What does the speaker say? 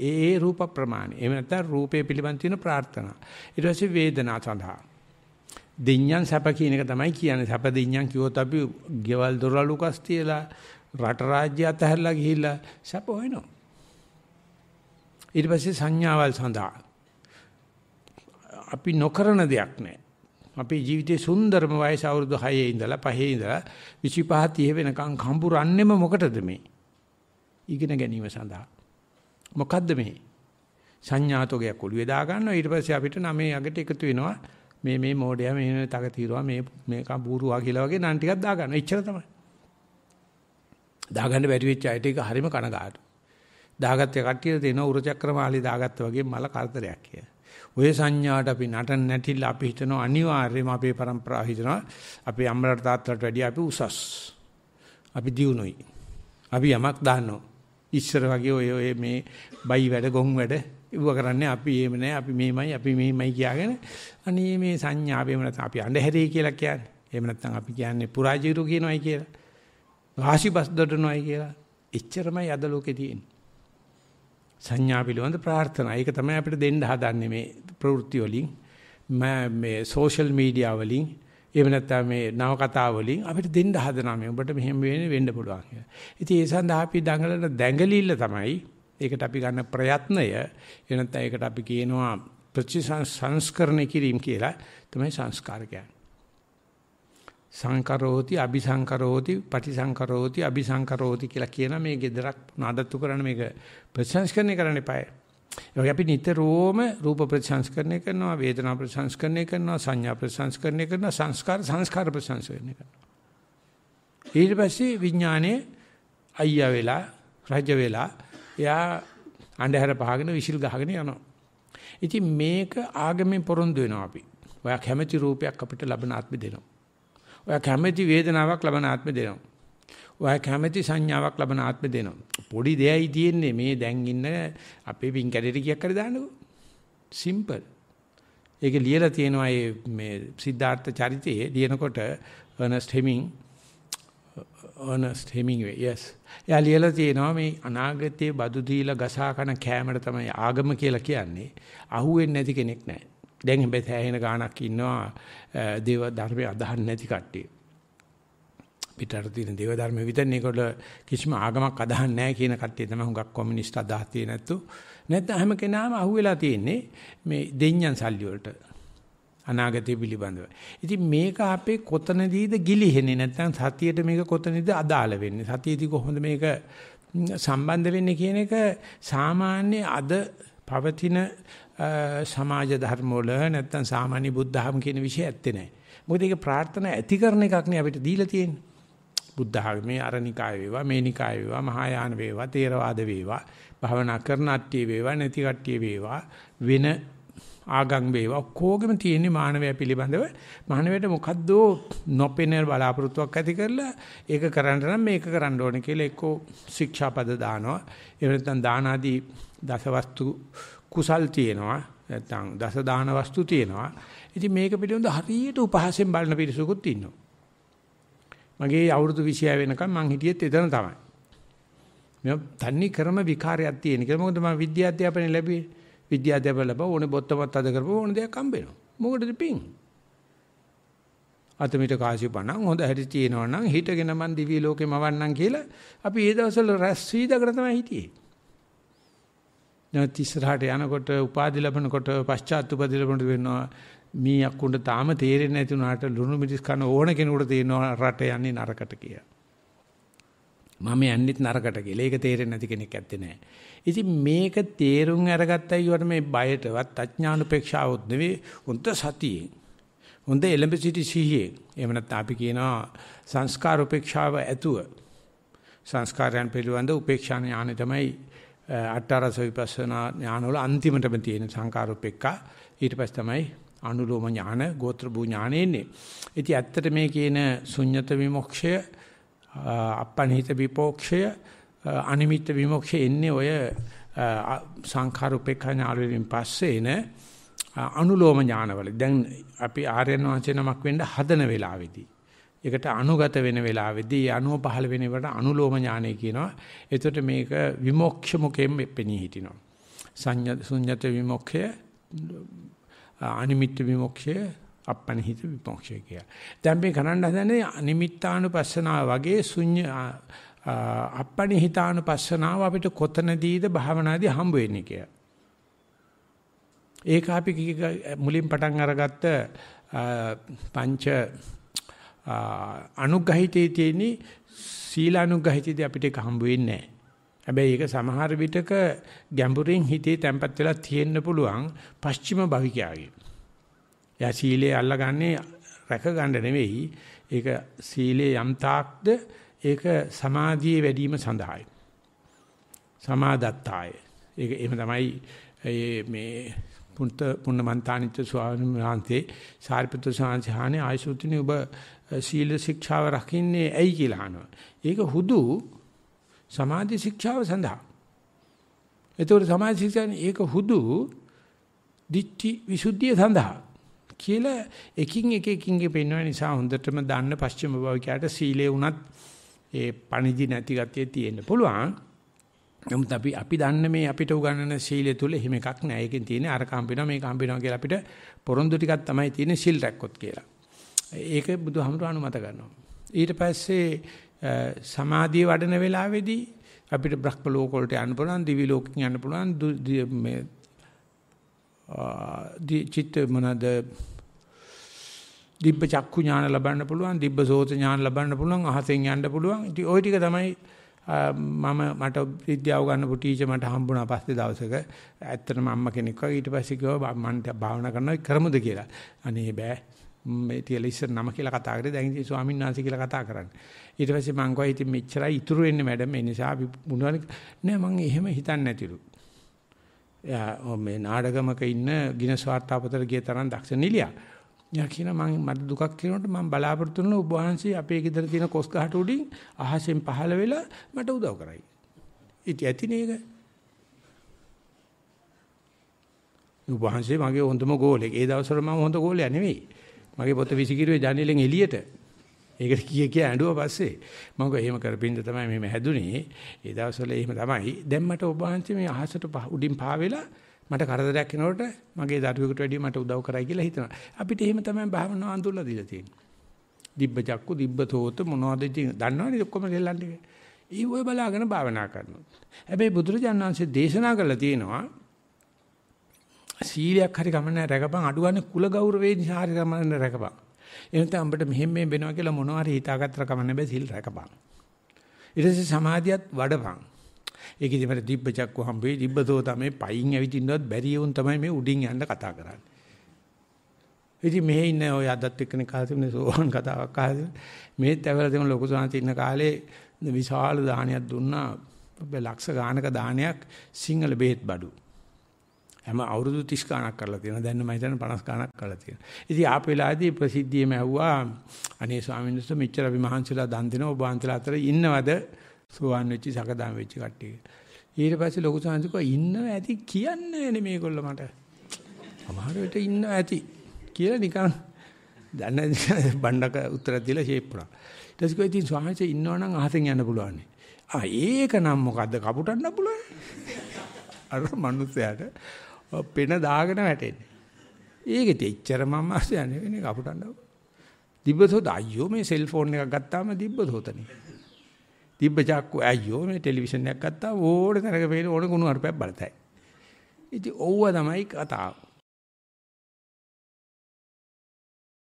ඒ ඒ රූප ප්‍රමාණය. එහෙම නැත්නම් රූපය පිළිබඳ තියෙන ප්‍රාර්ථනා. ඊට පස්සේ වේදනා සඳහා. දිඤ්ඤං සැප කියන එක තමයි කියන්නේ. සැප දිඤ්ඤං කිව්වොත් අපි ගෙවල් දොරවල් උකස් තියලා රට රාජ්‍ය අතහැරලා ගිහිල්ලා සැප හොයනවා. ඊට පස්සේ සංඥාවල් සඳහා. අපි නොකරන දෙයක් නැහැ. අපේ ජීවිතේ සුන්දරම වයස අවුරුදු 6 ඉඳලා 5 ඉඳලා 25 30 වෙනකන් කම්බුරන්නේම මොකටද මේ? ඉගෙන ගැනීම සඳහා. මොකද්ද මේ? සංඥාතෝගයක් ඔළුවේ දා ගන්නවා ඊට පස්සේ අපිට නමේ යකට එකතු වෙනවා මේ මේ මෝඩයා මේ තක తీරුවා මේ මේ කඹුරුවා කියලා වගේ නම් ටිකක් දා ගන්නවා. එච්චර තමයි. දා ගන්න බැරි වෙච්ච අය ටික හරිම කනගාටු. දාගත්ත කට්ටිය දෙන උරචක්‍රමාලි දාගත්ත වගේ මල කරදරයක් කිය. ඔය සංඥාට අපි නටන නැටිල්ල අපි හිතනවා අනිවාර්යයෙන්ම අපේ પરම්පරාව හිතනවා අපේ අම්මලාට තාත්තලාට වැඩිය අපි උසස්. අපි දියුණුයි. අපි යමක් දානවා. ඉස්සර වගේ ඔය ඔය මේ බයි වැඩ ගොන් වැඩ ඉව කරන්නේ අපි එහෙම නෑ අපි මෙහෙමයි අපි මෙහෙමයි කියාගෙන අනේ මේ සංඥාවෙම නැත්නම් අපි අඳුරේ කියලා කියන්නේ. එහෙම නැත්නම් අපි කියන්නේ පුරාජීරු කියනවායි කියලා. වාසිබස් දඩනවායි කියලා. එච්චරමයි අද ලෝකේ තියෙන්නේ. සංඥා පිළිබඳ ප්‍රාර්ථනා. ඒක තමයි අපිට දෙන්න හදන්නේ මේ ප්‍රවෘත්ති වලින් මේ සෝෂල් මීඩියා වලින් එහෙම නැත්නම් මේ නව කතා වලින් අපිට දෙන්න හදනවා මේ ඔබට මෙහෙම වෙන්නේ වෙන්න පුළුවන් කියලා. ඉතින් ඒ සඳහා අපි දඟලන දැඟලිල්ල තමයි ඒකට අපි ගන්න ප්‍රයත්නය එනත් ඒකට අපි කියනවා ප්‍රතිසංස්කරණය කිරීම කියලා තමයි සංස්කාර කියන්නේ. සංකරෝති අபிසංකරෝති පටිසංකරෝති අபிසංකරෝති කියලා කියන මේ gedarak නඩත්තු කරන මේක ප්‍රතිසංස්කරණය කරන්න එපායි. ඒ වගේ අපි නිතරම රූප ප්‍රසංස්කරණය කරනවා, වේදනා ප්‍රසංස්කරණය කරනවා, සංඥා ප්‍රසංස්කරණය කරනවා, සංස්කාර සංස්කාර ප්‍රසංස්කරණය කරනවා. ඊට පස්සේ විඥානයේ අයියා වෙලා, රජ වෙලා, එයා අන්ධහැර පහගෙන විසිල් ගහගෙන යනවා. ඉතින් මේක ආගමෙන් පොරොන්දු වෙනවා අපි. ඔයා කැමැති රූපයක් අපිට ලබන ආත්මෙ දෙනවා. ඔයා කැමැති වේදනාවක් ලබන ආත්මෙ දෙනවා. ඔයා කැමැති සංඥාවක් ලබන ආත්මෙ දෙනවා. පොඩි දෙයයි තියෙන්නේ මේ දැන් ඉන්න අපේ පින් කැඩේට කීයක් හරි දාන්නකෝ. සිම්පල්. ඒක ලියලා තියෙනවා මේ Siddhartha චරිතයේ ලියනකොට Ernest Heming Ernest Hemingway yes. එයා ලියලා තියෙනවා මේ අනාගතයේ බදු දීලා ගසා කන කෑමට තමයි ආගම කියලා කියන්නේ. අහුවෙන්නේ නැති කෙනෙක් නැහැ. දැන් හැබැයි සෑහෙන ගාණක් ඉන්නවා දේව ධර්මයේ අදහන් නැති කට්ටිය. පිටරට තියෙන දේව ධර්ම විතරනේ ඒකට කිසිම ආගමක් අදහන්නේ නැහැ කියන කට්ටිය තමයි හුඟක් කොමියුනිස්ට් අදහස් තියෙන ඇත්තු. නැත්නම් හැම කෙනාම අහුවෙලා තියෙන්නේ මේ දෙඤ්ඤන් සල්ලි වලට අනාගතය පිළිබඳව. ඉතින් මේක අපේ කොතනදීද ගිලිහෙන්නේ නැත්නම් සතියේට මේක කොතනදීද අදාළ වෙන්නේ? සතියේදී කොහොමද මේක සම්බන්ධ වෙන්නේ කියන එක සාමාන්‍ය අද පවතින සමාජ ධර්ම වල නැත්නම් සාමාන්‍ය බුද්ධ ධර්ම කියන විශේෂය ඇත්තේ නැහැ. මොකද ඒක ප්‍රාර්ථනා ඇති කරන එකක් නේ අපිට දීලා තියෙන්නේ. බුද්ධ ආගමේ අරනිකාය වේවා මේනිකාය වේවා මහායාන වේවා තේරවාද වේවා භවනා කරන අට්ටිය වේවා නැති කට්ටිය වේවා වෙන ආගම් වේවා ඔක්කොගෙම තියෙන්නේ මානවය පිළිබඳව මානවයට මොකද්ද නොපෙනෙන බලාපොරොත්තුවක් ඇති කරලා ඒක කරන්න නම් මේක කරන්න ඕනේ කියලා එක්කෝ ශික්ෂාපද දානවා එහෙම නැත්නම් දාන ආදී දසවස්තු කුසල් තියෙනවා නැත්නම් දස දාන වස්තු තියෙනවා ඉතින් මේක පිළිබඳව හරියට උපහාසයෙන් බලන පිරිසකුත් ඉන්නවා මගේ අවුරුදු 26 වෙනකම් මං හිටියෙත් එතන තමයි. මම තන්නේ ක්‍රම විකාරයක් තියෙන කියලා. මොකද මම විද්‍යාධ්‍යාපනය ලැබුවේ. විද්‍යාධ්‍යාපන ලැබුවා ඕනේ බොත්තමත් අද කරපුවා ඕනේ දෙයක් හම්බෙනවා. මොකටද පිං? අතමිට කාසිය පණන් හොඳ හැටි තියෙනවා නම් හිටගෙන මන් දිවි ලෝකෙ මවන්නම් කියලා අපි ඒ දවස්වල රැස් වීදකට තමයි හිටියේ. දැන් ඉස්සරහට යනකොට උපාදි ලැබනකොට පශ්චාත් උපාදි ලැබුණට වෙනවා මේ අකුණ්ඩ තාම තේරෙන්නේ නැති උනාට ලුණු මිරිස් කන ඕන කෙනෙකුට තේරෙනවා රට යන්නේ නරකට කියලා. මම යන්නේත් නරකට කියලා. ඒක තේරෙන්නේ නැති කෙනෙක් ඇත්තේ නැහැ. ඉතින් මේක තේරුම් අරගත්තයි ඊට මේ බයටවත් අඥානුපේක්ෂාවත් නෙවෙයි උන්ත සතියේ. උන්ත එලඹ සිටි සිහියේ. එහෙම නැත්නම් අපි කියනවා සංස්කාර උපේක්ෂාව ඇතුව සංස්කාරයන් පිළිබඳ උපේක්ෂා ඥානය තමයි අටාරස විපස්සනා ඥානවල අන්තිමටම තියෙන සංකාර උපේක්ඛා ඊට පස්සේ තමයි අනුලෝම ඥාන, ගෝත්‍ර භූ ඥාන එන්නේ. ඉතින් ඇත්තට මේ කියන ශුන්්‍යත විමුක්ෂය, අපණහිත විපෝක්ෂය, අනිමිත්ත විමුක්ෂය එන්නේ ඔය සංඛාර උපේක්ෂා ඥානවලින් පස්සේ එන අනුලෝම ඥානවල. දැන් අපි ආර්යයන් වහන්සේ නමක් වෙන්න හදන වෙලාවේදී ඒකට අනුගත වෙන වෙලාවේදී අනුව පහළ වෙන එකට අනුලෝම ඥානය කියනවා. එතකොට මේක විමුක්ෂ මුකෙම් පෙනී හිටිනවා. සංඤ්ඤ ශුන්්‍යත විමුක්ඛය අනිමිත්ත විමුක්ඛය අපනහිත විමුක්ඛය කියලා. දැන් මේ ගණන් හදන්නේ අනිමිත්තානුපස්සනාව වගේ ශුන්‍ය අපනහිතානුපස්සනාව අපිට කොතනදීද භාවනාදී හම්බ වෙන්නේ කියලා. ඒක අපි මුලින් පටන් අරගත්ත පංච අනුග්‍රහිතයේ තියෙන සීලානුග්‍රහිතයේදී අපිට ඒක හම්බ වෙන්නේ නැහැ. හැබැයි ඒක සමහර විටක ගැඹුරින් හිතේ තැම්පත් වෙලා තියෙන්න පුළුවන් පස්චිම භවිකයාගේ. එයා සීලය අල්ලගන්නේ රැක ගන්න නෙවෙයි. ඒක සීලේ යම් තාක්ද ඒක සමාධියේ වැඩිම සඳහායි. සමාදත්තාය. ඒක එහෙම තමයි මේ පුන්ත පුන්නමන්තානිච්ච ස්වාමීන් වහන්සේ සාරිපුත්‍ර සාංශහානේ ආයසුතුනි ඔබ සීල ශික්ෂාව රකින්නේ ඇයි කියලා අහනවා. ඒක හුදු සමාධි ශික්ෂාව සඳහා. ඒතකොට සමාධි ශික්ෂානේ ඒක හුදු දිට්ඨි විසුද්ධිය සඳහා කියලා එකින් එක එකින්ගේ පෙන්වන නිසා හොඳටම දන්න පස්චිම භාවිකයට සීලේ උනත් ඒ පණිදි නැති ගතිය තියෙන්න පුළුවන්. නමුත් අපි අපි දන්න මේ අපිට උගන්වන සීලය තුල එහෙම එකක් නෑ. ඒකෙන් තියෙන්නේ අර කම්පිනවා මේ කම්පිනවා කියලා අපිට පොරොන්දු ටිකක් තමයි තියෙන්නේ සීල් රැක්කොත් කියලා. ඒක බුදුහාමුදුරු අනුමත කරනවා. ඊට පස්සේ සමාධිය වඩන වෙලාවේදී අපිට බ්‍රහ්ම ලෝක වලට යන්න පුළුවන් දිවි ලෝකෙකින් යන්න පුළුවන් මේ චිත්ත මොනද දිබ්බ චක්කු ඥාන ලබන්න පුළුවන් දිබ්බ සෝත ඥාන ලබන්න පුළුවන් අහසෙන් යන්න පුළුවන් ඉතින් ওই ටික තමයි මම මට විද්‍යාව ගන්න ටීචර් මට හම්බුණා පස්සේ දවසක ඇත්තටම අම්මා කෙනෙක් වගේ ඊට පස්සේ කිව්වා මම භාවනා කරනවා කරමුද කියලා අනේ බෑ මේ තියලා ඉස්සර නම කියලා කතා කරේ දැන් ඉතින් ස්වාමීන් වහන්සේ කියලා කතා කරන්නේ ඊට පස්සේ මං ගොයි ඉතින් මෙච්චරයි ඉතුරු වෙන්නේ මැඩම් ඒ නිසා අපි මොනවද නෑ මං එහෙම හිතන්නේ නැතිලු එයා මේ නාඩගමක ඉන්න ගිනස් වාර්තාපතර ගිය තරම් දක්ෂ නිලියා එයා කියන මං මට දුකක් කියනකොට මං බලාපොරොත්තු වෙන ඔබ වහන්සේ අපේ ගෙදර තියෙන කොස් ගහට උඩින් අහසෙන් පහළ වෙලා මට උදව් කරයි ඉතින් ඇතිනේ ඒක ඔබ වහන්සේ මගේ හොඳම ගෝලෙක් ඒ දවස්වල මම හොඳ ගෝලයා නෙවෙයි මගේ පොත විසිකිරුවේ ජනේලෙන් එළියට. ඒක කී කිය ඇඬුවා පස්සේ මම කිව්වා එහෙම කරපින්ද තමයි මෙහෙම හැදුනේ. ඒ දවස්වල එහෙම තමයි. දැන් මට ඔබ වහන්සේ මේ අහසට උඩින් පාවෙලා මට කරදරයක් වෙනකොට මගේ දරුවෙකුට වැඩිය මට උදව් කරයි කියලා හිතනවා. අපිට එහෙම තමයි භාවනාව අඳුල්ලා දීලා තියෙන්නේ. දිබ්බ චක්කු දිබ්බ තෝත මොනවද ඉතින් දන්නවනේ ඔක්කොම දෙල්ලන්නේ. ඊ ඔය බලාගෙන භාවනා කරනවා. හැබැයි බුදුරජාණන් වහන්සේ දේශනා කළා තියෙනවා සීලයක් හරි ගමන රැකපන් අඩු ගන්න කුල ගෞරවයෙන් හරි ගමන රැකපන්. එහෙනම් අපිට මෙහෙම මේ වෙනවා කියලා මොනවා හරි හිතාගත්තර කමන්න බෑ සීල් රැකපන්. ඊට පස්සේ සමාධියත් වඩපන්. ඒක ඉතින් මට දිබ්බ චක්කු හම්බෙයි දිබ්බතෝ තමයි පයින් ඇවිදින්නවත් බැරි වුන් තමයි මේ උඩින් යන්න කතා කරන්නේ. ඉතින් මෙහි ඉන්න ඔය අදත් එක්කනේ කාසිමනේ සෝවන් කතාවක් ආද මේත් ඇවිල්ලා තියෙන ලොකු සාන්ති ඉන්න කාලේ විශාල දානයක් දුන්නා ලක්ෂ ගානක දානයක් සිංහල බෙහෙත් බඩු. හැම අවුරුදු 30 ගණක් කරලා තියෙනවා. දැන් මම හිතන්නේ 50 ගණක් කරලා තියෙනවා. ඉතින් ආපු වෙලාවේදී ප්‍රසිද්ධියම ඇහුවා අනේ ස්වාමීන් වහන්සේ මෙච්චර අපි මහන්සිලා දන් දෙනවා ඔබ වහන්සේලා අතර ඉන්නවද සෝවන් වෙච්ච සකදාම් වෙච්ච කට්ටිය. ඊට පස්සේ ලොකු සාංශිකව ඉන්නව ඇති කියන්නේ නේ මේගොල්ලෝ මට. අමාරු වෙට ඉන්න ඇති කියලා නිකන් දන්නේ බණ්ඩක උත්තර දීලා ෂේප් වුණා. ඊට පස්සේ කිව්වා ඉතින් ස්වාමීන් වහන්සේ ඉන්නවනම් අහසෙන් යන්න පුළුවන්. ආ ඒක නම් මොකද්ද කපුටන්න පුළුවන්. අර මනුස්සයාට පෙන දාගෙන වැටෙන්නේ. ඒකෙත් එච්චර මම අසයන්නේ වෙන කපුටන්ඩව. දිබ්බසෝත අයියෝ මේ සෙල්ෆෝන් එකක් ගත්තාම දිබ්බසෝතනේ. දිබ්බ චක්කු අයියෝ මේ ටෙලිවිෂන් එකක් ගත්තා ඕන තරක වේල ඕන ගුණ අරපයක් බලතයි. ඉතින් ඕවා තමයි කතාව.